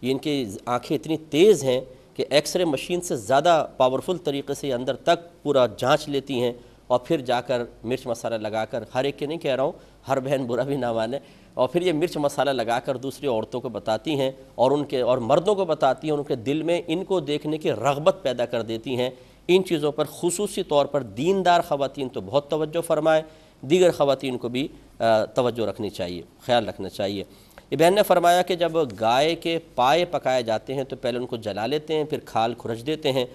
ये इनकी आंखें इतनी तेज़ हैं कि एक्सरे मशीन से ज़्यादा पावरफुल तरीके से अंदर तक पूरा जांच लेती हैं और फिर जाकर मिर्च मसाला लगाकर हर एक के नहीं कह रहा हूँ हर बहन बुरा भी ना माने और फिर ये मिर्च मसाला लगाकर दूसरी औरतों को बताती हैं और उनके और मर्दों को बताती हैं उनके दिल में इनको देखने की रगबत पैदा कर देती हैं इन चीज़ों पर खसूसी तौर पर दीनदार ख़वान तो बहुत तवज्जो फरमाएँ दीगर ख़वान को भी तवज्जो रखनी चाहिए ख्याल रखना चाहिए ये बहन ने फरमाया कि जब गाय के पाए पकाए जाते हैं तो पहले उनको जला लेते हैं फिर खाल खुरच देते हैं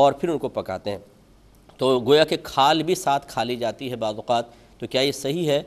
और फिर उनको पकाते हैं तो गोया के खाल भी साथ खा ली जाती है बाज़ात तो क्या ये सही है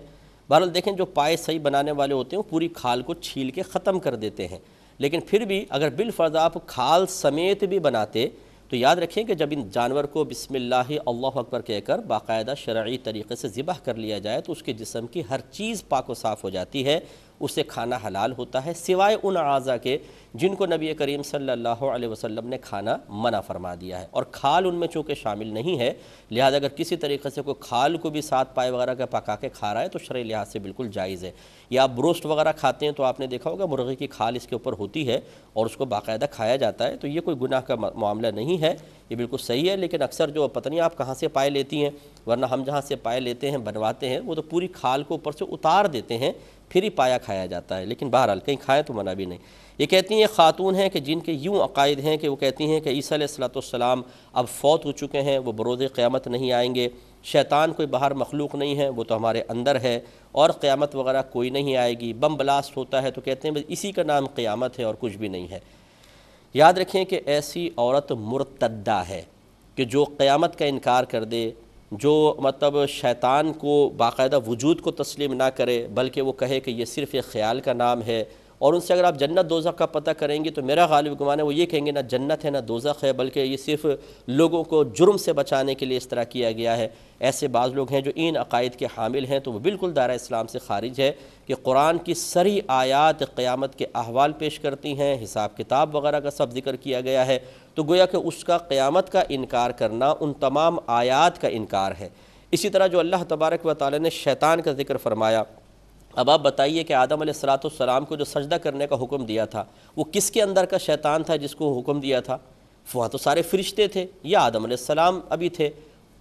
बहरहाल देखें जो पाए सही बनाने वाले होते हैं वो पूरी खाल को छील के ख़त्म कर देते हैं लेकिन फिर भी अगर बिलफर्ज़ आप खाल समेत भी बनाते तो याद रखें कि जब इन जानवर को बिसमिल्ला अल्लाह अकबर कहकर बाकायदा शर्य तरीके से ज़िबह कर लिया जाए तो उसके जिसम की हर चीज़ पाक व साफ़ हो जाती है उससे खाना हलाल होता है सिवाय उन अज़ा के जिनको नबी करीम सल्लल्लाहु अलैहि वसल्लम ने खाना मना फरमा दिया है और खाल उनमें चूँकि शामिल नहीं है लिहाजा अगर किसी तरीके से कोई खाल को भी साथ पाए वगैरह का पका के खा रहा है तो शर लिहाज से बिल्कुल जायज़ है या आप ब्रोस्ट वगैरह खाते हैं तो आपने देखा होगा मुर्गी की खाल इसके ऊपर होती है और उसको बाकायदा खाया जाता है तो ये कोई गुनाह का मामला नहीं है ये बिल्कुल सही है लेकिन अक्सर जो पता नहीं आप कहाँ से पाए लेती हैं वरना हम जहाँ से पाए लेते हैं बनवाते हैं वो तो पूरी खाल को ऊपर से उतार देते हैं फिर ही पाया खाया जाता है लेकिन बहरहाल कहीं खाएँ तो मना भी नहीं ये कहती हैं ख़ातून हैं कि जिनके यूँ अकायद हैं कि वो कहती हैं कि ईसा अब फौत हो चुके हैं वो बरोज़ क़्यामत नहीं आएंगे शैतान कोई बाहर मखलूक नहीं है वो तो हमारे अंदर है और क़्यामत वगैरह कोई नहीं आएगी बम ब्लास्ट होता है तो कहते हैं बस इसी का नाम क़्यामत है और कुछ भी नहीं है याद रखें कि ऐसी औरत मुरतदा है कि जो क़्यामत का इनकार कर दे जो मतलब शैतान को बाकायदा वजूद को तस्लीम ना करे बल्कि वो कहे कि ये सिर्फ़ एक ख्याल का नाम है और उनसे अगर आप जन्नत दोजक का पता करेंगे तो मेरा गालिब गुमान है वो ये कहेंगे ना जन्नत है ना दोजख है बल्कि ये सिर्फ लोगों को जुर्म से बचाने के लिए इस तरह किया गया है ऐसे बाज़ लोग हैं जो इन अकायद के हामिल हैं तो वो बिल्कुल दायरा इस्लाम से खारिज है कि कुरान की सरी आयात क़्यामत के अहवाल पेश करती हैं हिसाब किताब वगैरह का सब जिक्र किया गया है तो गोया कि उसका क़्यामत का इनकार करना उन तमाम आयात का इनकार है इसी तरह जो अल्लाह तबारक व ताली ने शैतान का जिक्र फरमाया अब आप बताइए कि आदम सलाम को जो सजदा करने का हुक्म दिया था वो किसके अंदर का शैतान था जिसको हुक्म दिया था वहाँ तो सारे फरिश्ते थे या आदम सलाम अभी थे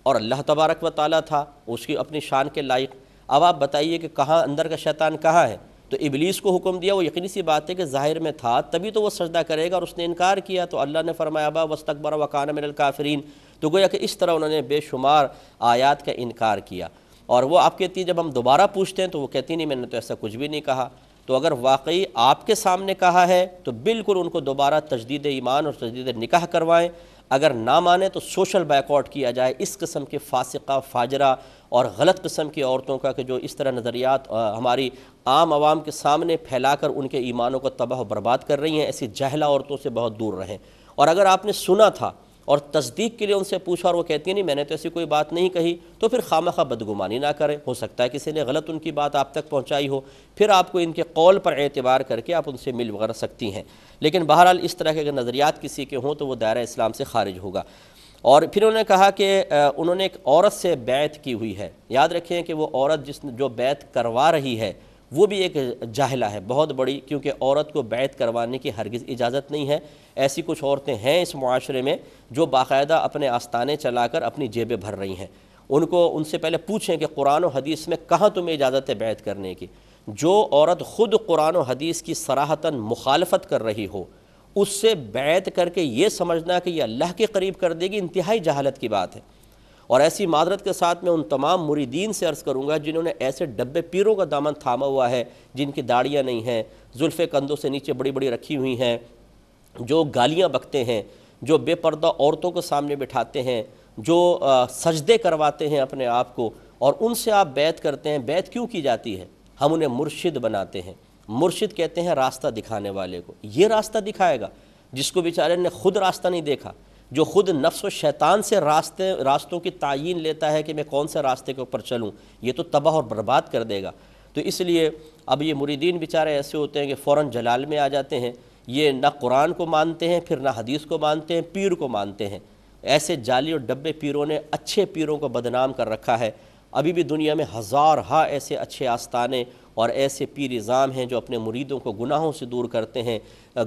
और अल्लाह तबारक व ताली था उसकी अपनी शान के लायक अब आप बताइए कि कहाँ अंदर का शैतान कहाँ है तो इबलीस को हुक्म दिया वो यकीनी सी बात है कि ज़ाहिर में था तभी तो वो सजदा करेगा और उसने इनकार किया तो अल्लाह ने फरमाया बा वस्तकबर वकान मिनल काफरीन तो गोया कि इस तरह उन्होंने बेशुमार आयात का इनकार किया और वो आप कहती जब हम दोबारा पूछते हैं तो वो कहती नहीं मैंने तो ऐसा कुछ भी नहीं कहा तो अगर वाकई आपके सामने कहा है तो बिल्कुल उनको दोबारा तजदीद ईमान और तजदीद निकाह करवाएं अगर ना माने तो सोशल बैकआउट किया जाए इस कस्म के फासिका फाजरा और गलत कस्म की औरतों का कि जो इस तरह नज़रियात हमारी आम आवाम के सामने फैलाकर उनके ईमानों को तबाह बर्बाद कर रही हैं ऐसी जहला औरतों से बहुत दूर रहें और अगर आपने सुना था और तस्दीक के लिए उनसे पूछा और वो कहती है नहीं मैंने तो ऐसी कोई बात नहीं कही तो फिर खाम खा बदगुमानी ना करें हो सकता है किसी ने गलत उनकी बात आप तक पहुँचाई हो फिर आपको इनके कौल पर एतबार करके आप उनसे मिल वगैरह सकती हैं लेकिन बहरहाल इस तरह के अगर नज़रियात किसी के हों तो वो दायरा इस्लाम से खारिज होगा और फिर उन्होंने कहा कि उन्होंने एक औरत से बैत की हुई है याद रखें कि वो औरत जिस जो बैत करवा रही है वो भी एक जाहिला है बहुत बड़ी क्योंकि औरत को बैत करवाने की हरगिज़ इजाज़त नहीं है ऐसी कुछ औरतें हैं इस माशरे में जो बाकायदा अपने आस्ताने चलाकर अपनी जेबें भर रही हैं उनको उनसे पहले पूछें कि कुरान और हदीस में कहाँ तुम्हें इजाज़त है बैत करने की जो औरत ख़ुद कुरान और हदीस की सराहतन मुखालफत कर रही हो उससे बैत करके ये समझना कि यह अल्लाह के करीब कर देगी इंतहाई जहालत की बात है और ऐसी मादरत के साथ मैं उन तमाम मुरीदीन से अर्ज़ करूँगा जिन्होंने ऐसे डब्बे पीरों का दामन थामा हुआ है जिनकी दाढ़ियाँ नहीं हैं जुल्फ़े कंधों से नीचे बड़ी बड़ी रखी हुई हैं जो गालियाँ बकते हैं जो बेपर्दा औरतों को सामने बिठाते हैं जो सजदे करवाते हैं अपने आप को और उनसे आप बैत करते हैं बैत क्यों की जाती है हम उन्हें मुर्शिद बनाते हैं मुर्शिद कहते हैं रास्ता दिखाने वाले को ये रास्ता दिखाएगा जिसको बेचारे ने खुद रास्ता नहीं देखा जो ख़ुद नफ्स व शैतान से रास्ते रास्तों की तयन लेता है कि मैं कौन से रास्ते के ऊपर चलूँ ये तो तबाह और बर्बाद कर देगा तो इसलिए अब ये मुरीदीन बेचारे ऐसे होते हैं कि फ़ौर जलाल में आ जाते हैं ये ना कुरान को मानते हैं फिर ना हदीस को मानते हैं पीर को मानते हैं ऐसे जाली और डब्बे पीरों ने अच्छे पीरों को बदनाम कर रखा है अभी भी दुनिया में हज़ार हा ऐसे अच्छे आस्थाने और ऐसे पीर इज़ाम हैं जो अपने मुरीदों को गुनाहों से दूर करते हैं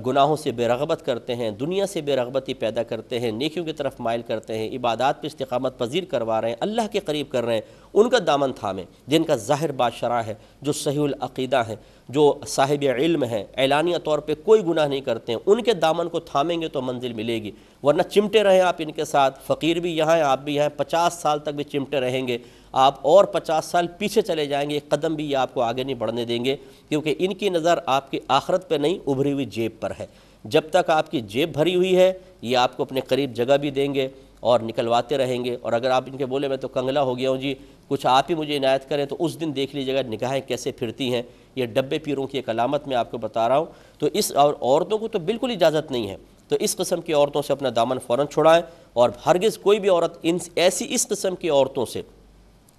गुनाहों से बेरगबत करते हैं दुनिया से बेरगबती पैदा करते हैं नेकियों की तरफ मायल करते हैं इबादत पर इस्तकामत पजीर करवा रहे हैं अल्लाह के करीब कर रहे हैं उनका दामन थामें जिनका ज़ाहिर बादशरा है जो सहीदा है जो साहिब इल्म हैं ऐलानिया तौर पर कोई गुनाह नहीं करते हैं उनके दामन को थामेंगे तो मंजिल मिलेगी वरना चिमटे रहें आप इनके साथ फ़कीर भी यहाँ हैं आप भी यहाँ पचास साल तक भी चिमटे रहेंगे आप और पचास साल पीछे चले जाएंगे एक कदम भी ये आपको आगे नहीं बढ़ने देंगे क्योंकि इनकी नज़र आपकी आखरत पर नहीं उभरी हुई जेब पर है जब तक आपकी जेब भरी हुई है ये आपको अपने करीब जगह भी देंगे और निकलवाते रहेंगे और अगर आप इनके बोले मैं तो कंगला हो गया हूँ जी कुछ आप ही मुझे इनायत करें तो उस दिन देख लीजिएगा निगाहें कैसे फिरती हैं ये डब्बे पीरों की एक अलामत मैं आपको बता रहा हूँ तो इस और औरतों को तो बिल्कुल इजाज़त नहीं है तो इस कस्म की औरतों से अपना दामन फ़ौरन छुड़ाएँ और हरगिज़ कोई भी औरत इन ऐसी इस कस्म की औरतों से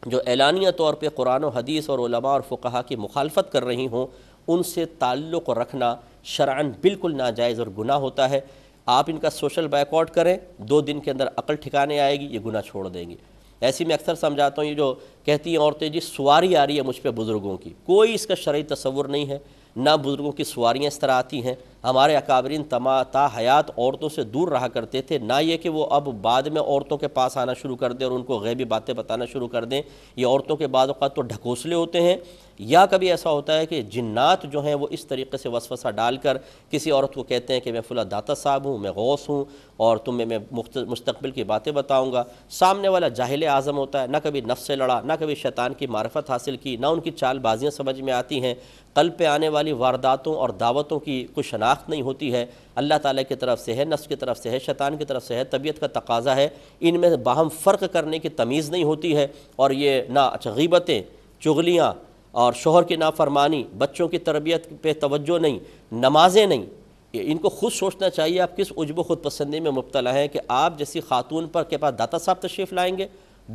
जो ऐलानिया तौर पर कुरान हदीस और उलमा और फ़ुकहा की मुखालफत कर रही हों उनसे ताल्लुक़ रखना शरान बिल्कुल नाजायज़ और गुना होता है आप इनका सोशल बैकआउट करें दो दिन के अंदर अकल ठिकाने आएगी ये गुना छोड़ देंगे ऐसी मैं अक्सर समझाता हूँ ये जो कहती हैं औरतें जी सुवारी आ रही है मुझ पर बुज़ुर्गों की कोई इसका शर्य तस्वुर नहीं है ना बुज़ुर्गों की सवारियाँ इस तरह आती हैं हमारे अकाबरीन तमा ता हयात औरतों से दूर रहा करते थे ना ये कि वो अब बाद में औरतों के पास आना शुरू कर दें और उनको गैबी बातें बताना शुरू कर दें ये औरतों के बाद तो ढकोसले होते हैं या कभी ऐसा होता है कि जिन्नात जो हैं वो इस तरीके से वसवसा डालकर किसी औरत को कहते हैं कि मैं फुला दाता साहब हूँ मैं गौस हूँ और तुम्हें मैं मुस्तकबिल की बातें बताऊँगा सामने वाला जाहिल आज़म होता है ना कभी नफ से लड़ा ना कभी शैतान की मार्फत हासिल की ना उनकी चालबाजियाँ समझ में आती हैं कल पे आने वाली वारदातों और दावतों की कोई शनाख्त नहीं होती है अल्लाह ताला की तरफ से है नस की तरफ से है शैतान की तरफ से है तबीयत का तकाजा है इनमें बाहम फ़र्क करने की तमीज़ नहीं होती है और ये ना अच्छा गीबतें चुगलियाँ और शोहर की नाफरमानी बच्चों की तरबियत पे तवज्जो नहीं नमाजें नहीं इनको खुद सोचना चाहिए आप किस उजब खुद पसंदी में मुबतला हैं कि आप जैसी खातून पर के पास दाता साहब तशरीफ़ लाएंगे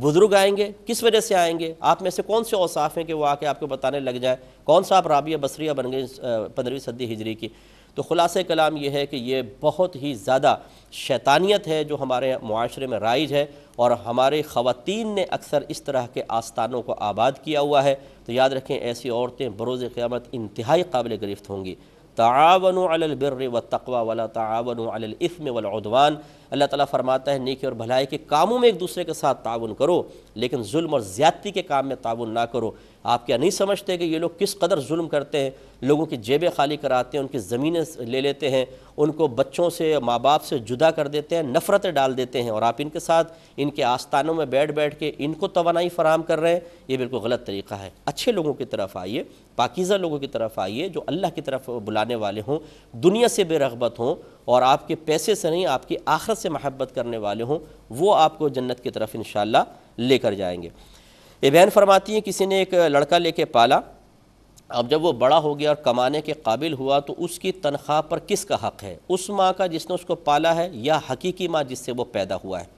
बुज़ुर्ग आएंगे किस वजह से आएंगे आप में से कौन से औसाफ़ हैं कि वो आके आपको बताने लग जाए कौन सा आप राबिया बसरिया बन गए पंद्रहवीं सदी हिजरी की तो ख़ुलास कलाम यह है कि ये बहुत ही ज़्यादा शैतानियत है जो हमारे माशरे में राइज है और हमारे ख़वान ने अक्सर इस तरह के आस्थानों को आबाद किया हुआ है तो याद रखें ऐसी औरतें बरोज़ क़्यामत इंतहाई काबिल गिरफ्त होंगी तावन अलबर व तकवा वाला तावन अलफ़म वलदवान अल्लाह ताली फरमाता है नीके और भलाई के कामों में एक दूसरे के साथ ताउन करो लेकिन जुल्म और ज़्यादती के काम में ताउन ना करो आप क्या नहीं समझते कि ये लोग किस कदर जुल्म करते हैं लोगों की जेबें खाली कराते हैं उनकी ज़मीनें ले लेते हैं उनको बच्चों से माँ बाप से जुदा कर देते हैं नफ़रतें डाल देते हैं और आप इनके साथ इनके आस्थानों में बैठ बैठ के इनको तोानाई फ़राम कर रहे हैं ये बिल्कुल गलत तरीका है अच्छे लोगों की तरफ आइए पाकिज़ा लोगों की तरफ आइए जो अल्लाह की तरफ बुलाने वाले हों दुनिया से बेरगबत हों और आपके पैसे से नहीं आपकी आखरत से महब्बत करने वाले हों वो आपको जन्नत की तरफ इन लेकर जाएंगे ये बहन फरमाती हैं किसी ने एक लड़का लेके पाला अब जब वो बड़ा हो गया और कमाने के काबिल हुआ तो उसकी तनख्वाह पर किसका हक़ है उस माँ का जिसने उसको पाला है या हकीकी माँ जिससे वो पैदा हुआ है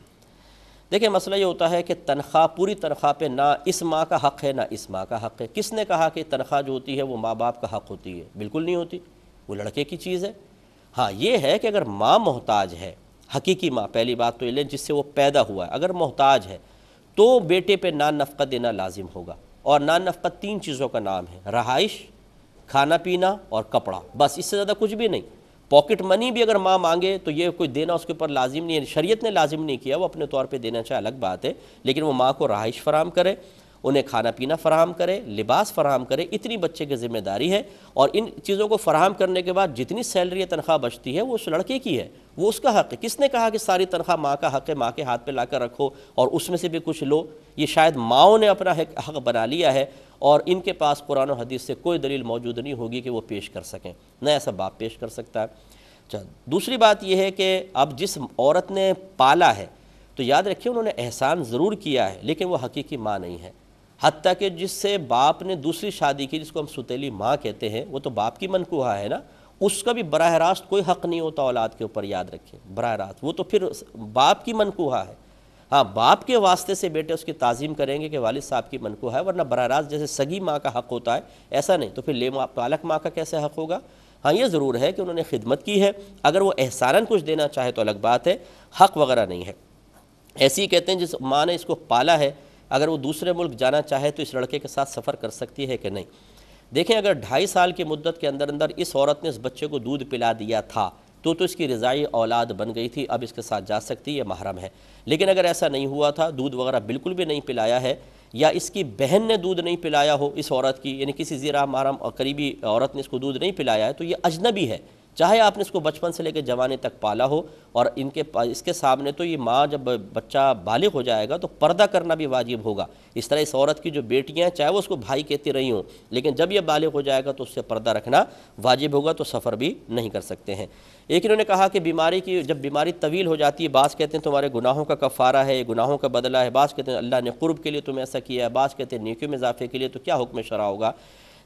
देखिए मसला ये होता है कि तनख्वाह पूरी तनख्वाह पे ना इस माँ का हक़ है ना इस माँ का हक़ है किसने कहा कि तनख्वाह जो होती है वो माँ बाप का हक़ होती है बिल्कुल नहीं होती वो लड़के की चीज़ है हाँ ये है कि अगर माँ मोहताज है हकीकी माँ पहली बात तो ये लें जिससे वो पैदा हुआ है अगर मोहताज है तो बेटे पे नान नफ़त देना लाजिम होगा और नान नफ़त तीन चीज़ों का नाम है रहाइश खाना पीना और कपड़ा बस इससे ज़्यादा कुछ भी नहीं पॉकेट मनी भी अगर माँ मांगे तो ये कोई देना उसके ऊपर लाजिम नहीं है शरीयत ने लाजिम नहीं किया वो अपने तौर पे देना चाहे अलग बात है लेकिन वो माँ को रहाइश फराम करे उन्हें खाना पीना फ़राहम करे लिबास फ़राहम करे इतनी बच्चे की ज़िम्मेदारी है और इन चीज़ों को फ़राहम करने के बाद जितनी सैलरी या तनख्वाह बचती है वो उस लड़के की है वो उसका हक़ है किसने कहा कि सारी तनख्वाह माँ का हक़ है माँ के हाथ पे ला कर रखो और उसमें से भी कुछ लो ये शायद माओ ने अपना हक़ बना लिया है और इनके पास कुरान और हदीस से कोई दलील मौजूद नहीं होगी कि वो पेश कर सकें न ऐसा बाप पेश कर सकता है अच्छा दूसरी बात यह है कि अब जिस औरत ने पाला है तो याद रखिए उन्होंने एहसान ज़रूर किया है लेकिन वो हकीकी माँ नहीं है हती कि जिससे बाप ने दूसरी शादी की जिसको हम सुतीली माँ कहते हैं वो तो बाप की मनकुहा है ना उसका भी बरह रास्त कोई हक़ नहीं होता औलाद के ऊपर याद रखें बरह रास्त वो तो फिर बाप की मनकुहा है हाँ बाप के वास्ते से बेटे उसकी ताज़ीम करेंगे कि वालिद साहब की मनकुहा है वरना बरह रास्त जैसे सगी माँ का हक़ होता है ऐसा नहीं तो फिर ले माँ पालक माँ का कैसे हक़ होगा हाँ ये ज़रूर है कि उन्होंने खिदमत की है अगर वो एहसानन कुछ देना चाहे तो अलग बात है हक़ वगैरह नहीं है ऐसे ही कहते हैं जिस माँ ने इसको पाला है अगर वो दूसरे मुल्क जाना चाहे तो इस लड़के के साथ सफ़र कर सकती है कि नहीं देखें अगर ढाई साल की मुद्दत के अंदर अंदर इस औरत ने इस बच्चे को दूध पिला दिया था तो तो इसकी रज़ाई औलाद बन गई थी अब इसके साथ जा सकती है महरम है लेकिन अगर ऐसा नहीं हुआ था दूध वगैरह बिल्कुल भी नहीं पिलाया है या इसकी बहन ने दूध नहीं पिलाया हो इस औरत की यानी किसी ज़रा महरम और करीबी औरत ने इसको दूध नहीं पिलाया है तो ये अजनबी है चाहे आपने इसको बचपन से लेकर जवानी तक पाला हो और इनके इसके सामने तो ये माँ जब बच्चा बालिग हो जाएगा तो पर्दा करना भी वाजिब होगा इस तरह इस औरत की जो बेटियाँ हैं चाहे वो उसको भाई कहती रही हों लेकिन जब यह बालिग हो जाएगा तो उससे पर्दा रखना वाजिब होगा तो सफ़र भी नहीं कर सकते हैं एक इन्होंने कहा कि बीमारी की जब बीमारी तवील हो जाती है बास कहते हैं तुम्हारे गुनाहों का कफ़ारा है गुनाहों का बदला है बास कहते हैं अल्लाह ने कुर्ब के लिए तुम्हें ऐसा किया है बास कहते हैं नेकियों में इजाफे के लिए तो क्या हुक्म शरा होगा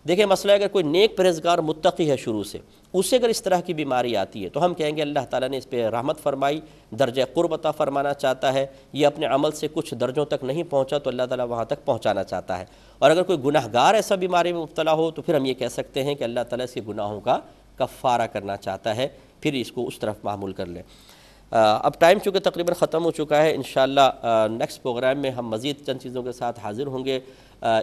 देखिए मसला अगर कोई नेक परहेजगार मुतकी है शुरू से उसे अगर इस तरह की बीमारी आती है तो हम कहेंगे अल्लाह ताला ने इस पे रहमत फरमाई दर्ज कुर्बता फरमाना चाहता है ये अपने अमल से कुछ दर्जों तक नहीं पहुँचा तो अल्लाह ताला वहाँ तक पहुँचाना चाहता है और अगर कोई गुनाहगार ऐसा बीमारी में मुबतला हो तो फिर हम ये कह सकते हैं कि अल्लाह ताला इसके गुनाहों का कफ़ारा करना चाहता है फिर इसको उस तरफ मामूल कर लें अब टाइम चूँकि तकरीबन ख़त्म हो चुका है इन नेक्स्ट प्रोग्राम में हम मज़ीद चंद चीज़ों के साथ हाज़िर होंगे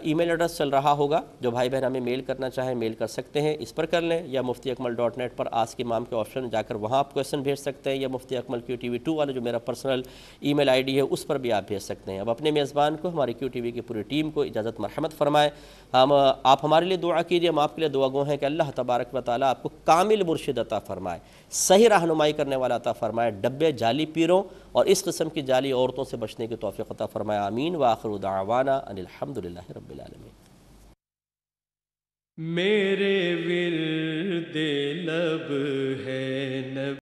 ईमेल एड्रेस चल रहा होगा जो भाई बहन हमें मेल करना चाहें मेल कर सकते हैं इस पर कर लें या मुफ्ती अकमल डॉट नेट पर आज के माम के ऑप्शन जाकर वहाँ आप क्वेश्चन भेज सकते हैं या Mufti Akmal Q T V two वाले जो मेरा personal email I D है उस पर भी आप भेज सकते हैं अब अपने मेज़बान को हमारी क्यू टी वी की पूरी टीम को इजाज़त मरहमत फरमाएँ हम आप हमारे लिए दुआ कीजिए हम आपके लिए दुआ गो हैं कि अल्लाह तबारक व ताली आपको कामिल मुर्शिद अता फरमाए सही रहनुमाई करने वाला अता फरमाए डब्बे जाली पीरों और इस किस्म की जाली औरतों से बचने की तोफ़ी क़ा फ़रमाया आमीन व आखिर उदावाना अनिलहमदिल्ला रबालमी मेरे दे लब है नब